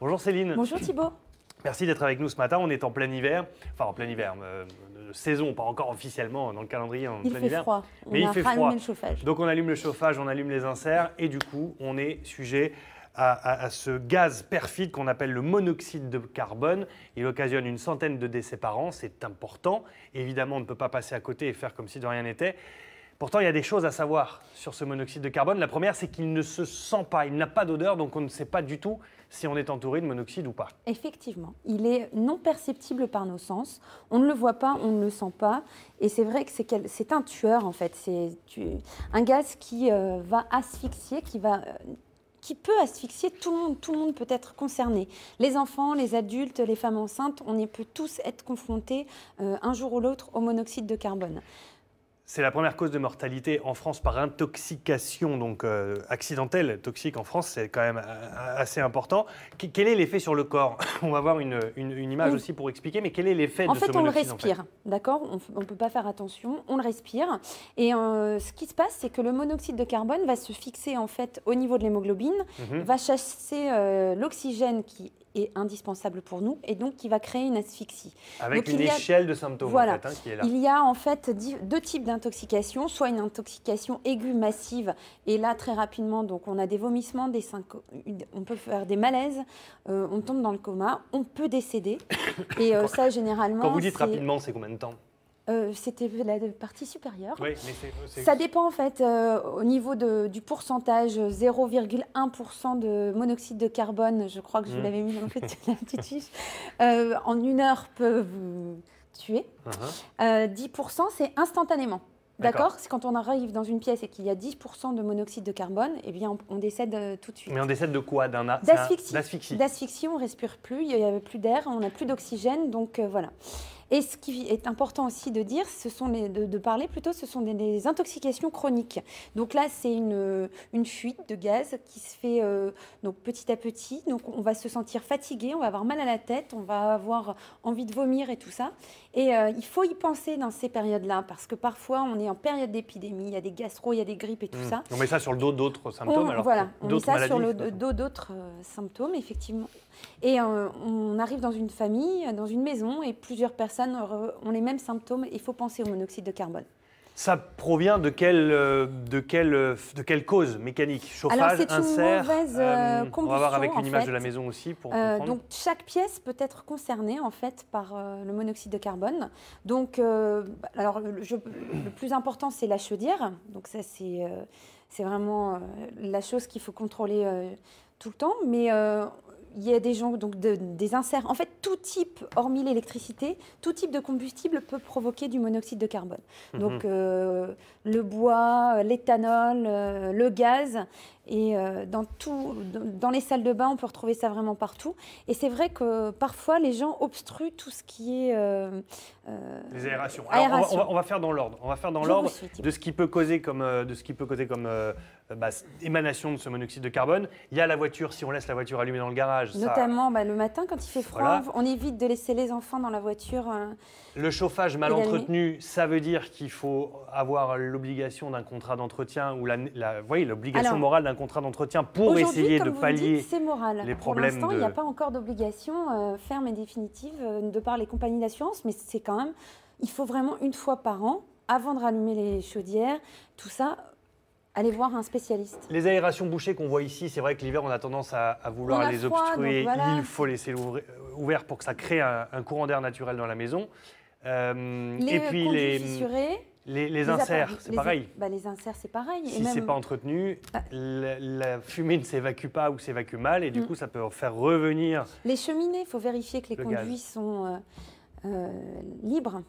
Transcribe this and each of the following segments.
Bonjour Céline. Bonjour Thibault. Merci d'être avec nous ce matin. On est en plein hiver, enfin en plein hiver, euh, saison, pas encore officiellement dans le calendrier en plein fait hiver. Froid. Mais il fait froid. Le chauffage. Donc on allume le chauffage, on allume les inserts et du coup on est sujet à, à ce gaz perfide qu'on appelle le monoxyde de carbone. Il occasionne une centaine de décès par an, c'est important. Évidemment, on ne peut pas passer à côté et faire comme si de rien n'était. Pourtant, il y a des choses à savoir sur ce monoxyde de carbone. La première, c'est qu'il ne se sent pas, il n'a pas d'odeur, donc on ne sait pas du tout si on est entouré de monoxyde ou pas. Effectivement, il est non perceptible par nos sens. On ne le voit pas, on ne le sent pas. Et c'est vrai que c'est un tueur, en fait. C'est un gaz qui euh, va asphyxier, euh, qui peut asphyxier tout le monde. Tout le monde peut être concerné. Les enfants, les adultes, les femmes enceintes, on y peut tous être confrontés euh, un jour ou l'autre au monoxyde de carbone. C'est la première cause de mortalité en France par intoxication, donc euh, accidentelle, toxique en France, c'est quand même euh, assez important. quel est l'effet sur le corps On va voir une, image aussi pour expliquer, mais quel est l'effet de En fait, on le respire, d'accord On ne peut pas faire attention, on le respire. Et euh, ce qui se passe, c'est que le monoxyde de carbone va se fixer en fait au niveau de l'hémoglobine, mhm. va chasser l'oxygène qui est indispensable pour nous et donc qui va créer une asphyxie. Avec une échelle de symptômes voilà. Hein, il y a en fait deux types intoxication, soit une intoxication aiguë massive. Et là, très rapidement, donc on a des vomissements, des on peut faire des malaises, euh, on tombe dans le coma, on peut décéder. Et euh, ça, généralement. Quand vous dites rapidement, c'est combien de temps euh, c'était la partie supérieure. Ça dépend en fait au niveau du pourcentage 0,1% de monoxyde de carbone. Je crois que je mmh. l'avais mis en la petite fiche. en une heure peut vous tuer. 10%, uh-huh. euh, c'est instantanément. D'accord C'est quand on arrive dans une pièce et qu'il y a 10% de monoxyde de carbone, eh bien, on, décède euh, tout de suite. Mais on décède de quoi D'asphyxie. D'asphyxie, on respire plus, il n'y avait plus d'air, on n'a plus d'oxygène, donc euh, voilà. Et ce qui est important aussi de dire, ce sont les, de, parler plutôt, ce sont des, intoxications chroniques. Donc là, c'est une, une, fuite de gaz qui se fait euh, donc petit à petit. Donc on va se sentir fatigué, on va avoir mal à la tête, on va avoir envie de vomir et tout ça. Et euh, il faut y penser dans ces périodes-là parce que parfois on est en période d'épidémie, il y a des gastro, il y a des grippes et tout hmm. ça. On met ça sur le dos d'autres symptômes. alors voilà, met ça sur le dos d'autres euh, symptômes effectivement. Et on arrive dans une famille, dans une maison et plusieurs personnes ont les mêmes symptômes, il faut penser au monoxyde de carbone. Ça provient de quelle, euh, de quelle, euh, de quelle cause mécanique Chauffage, insert mauvaise euh, On va voir avec une image de la maison aussi pour Donc chaque pièce peut être concernée en fait par le monoxyde de carbone. Donc alors le, le plus important c'est la chaudière. Donc ça c'est c'est vraiment la chose qu'il faut contrôler tout le temps. Mais il y a des gens, donc des inserts. En fait, tout type, hormis l'électricité, tout type de combustible peut provoquer du monoxyde de carbone. Mhm. Donc, euh, le bois, l'éthanol, euh, le gaz. Et euh, dans, tout, dans les salles de bain, on peut retrouver ça vraiment partout. Et c'est vrai que parfois, les gens obstruent tout ce qui est... Euh, euh, les aérations. on, va, faire dans l'ordre. On va faire dans l'ordre de ce qui peut causer comme, de ce qui peut causer comme bah, émanation de ce monoxyde de carbone. Il y a la voiture, si on laisse la voiture allumée dans le garage. Notamment bah, le matin, quand il fait froid, on évite de laisser les enfants dans la voiture. le chauffage mal entretenu, ça veut dire qu'il faut avoir l'obligation d'un contrat d'entretien ou la, la, l'obligation morale d'un contrat d'entretien pour essayer de pallier moral. les problèmes. Pour l'instant, il n'y a pas encore d'obligation euh, ferme et définitive euh, de par les compagnies d'assurance, mais c'est quand même, il faut vraiment une fois par an, avant de rallumer les chaudières, tout ça, aller voir un spécialiste. Les aérations bouchées qu'on voit ici, c'est vrai que l'hiver, on a tendance à, vouloir les obstruer. Il faut laisser ouvert pour que ça crée un, courant d'air naturel dans la maison. Euh, les et puis les fissurés. Les, inserts, c'est pareil. Bah, les inserts, c'est pareil. Si même... c'est pas entretenu, ah. la, fumée ne s'évacue pas ou s'évacue mal, et du mm. coup, ça peut faire revenir. Les cheminées, il faut vérifier que les conduits sont euh, euh, libres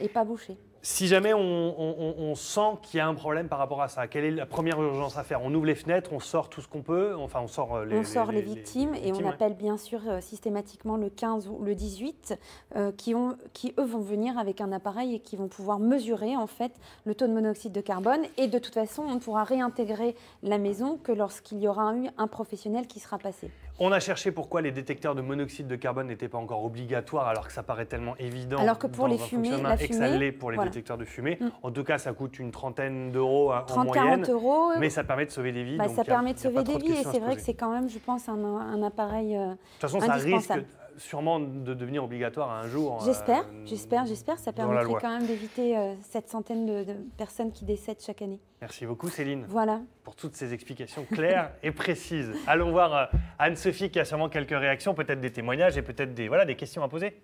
et pas bouchés. Si jamais on, sent qu'il y a un problème par rapport à ça, quelle est la première urgence à faire On ouvre les fenêtres, on sort tout ce qu'on peut, enfin on sort euh, les, on sort les, victimes, et on appelle bien sûr euh, systématiquement le 15 ou le 18 euh, qui, ont, qui eux vont venir avec un appareil et qui vont pouvoir mesurer en fait le taux de monoxyde de carbone et de toute façon on ne pourra réintégrer la maison que lorsqu'il y aura eu un professionnel qui sera passé. On a cherché pourquoi les détecteurs de monoxyde de carbone n'étaient pas encore obligatoires alors que ça paraît tellement évident. Alors que pour dans les fumées, la fumée, pour les secteur de fumée. Mm. En tout cas, ça coûte une trentaine d'euros hein, en moyenne. 30-40 euros. Mais ça permet de sauver des vies. Bah, ça permet de sauver des vies. et c'est vrai que c'est quand même, je pense, un, appareil. Euh, de toute façon, ça risque sûrement de devenir obligatoire un jour. Euh, j'espère, j'espère, j'espère. Ça permettrait quand même d'éviter euh, cette centaine de, personnes qui décèdent chaque année. Merci beaucoup Céline. Voilà. Pour toutes ces explications claires et précises. Allons voir Anne-Sophie qui a sûrement quelques réactions, peut-être des témoignages et peut-être des, voilà, des questions à poser.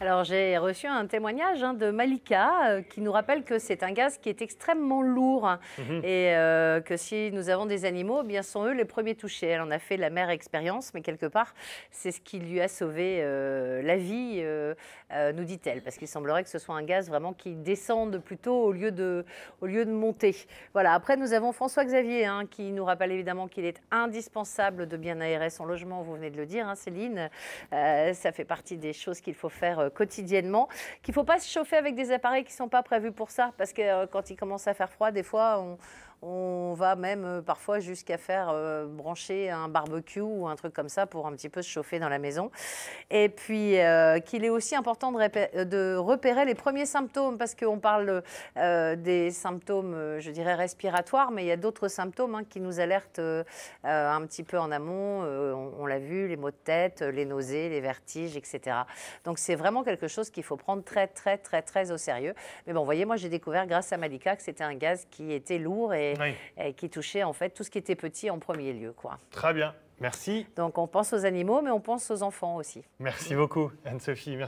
Alors j'ai reçu un témoignage hein, de Malika euh, qui nous rappelle que c'est un gaz qui est extrêmement lourd mhm. et euh, que si nous avons des animaux, eh bien sont eux les premiers touchés. Elle en a fait la mère expérience, mais quelque part c'est ce qui lui a sauvé euh, la vie, nous dit-elle, parce qu'il semblerait que ce soit un gaz vraiment qui descende plutôt au lieu de, au lieu de monter. Voilà. Après nous avons François-Xavier hein, qui nous rappelle évidemment qu'il est indispensable de bien aérer son logement. Vous venez de le dire, hein, Céline. ça fait partie des choses qu'il faut faire euh, quotidiennement, qu'il ne faut pas se chauffer avec des appareils qui ne sont pas prévus pour ça, parce que euh, quand il commence à faire froid, des fois, on, on va même euh, parfois jusqu'à faire euh, brancher un barbecue ou un truc comme ça pour un petit peu se chauffer dans la maison. Et puis euh, qu'il est aussi important de, repérer les premiers symptômes parce qu'on parle des symptômes, je dirais, respiratoires, mais il y a d'autres symptômes hein, qui nous alertent un petit peu en amont. on, l'a vu, les maux de tête, les nausées, les vertiges, etc. Donc c'est vraiment quelque chose qu'il faut prendre très, très, très, très au sérieux. Mais bon, vous voyez, moi j'ai découvert grâce à Malika que c'était un gaz qui était lourd et et, qui touchait en fait tout ce qui était petit en premier lieu. Quoi. Très bien, merci. Donc on pense aux animaux, mais on pense aux enfants aussi. Merci beaucoup Anne-Sophie, merci.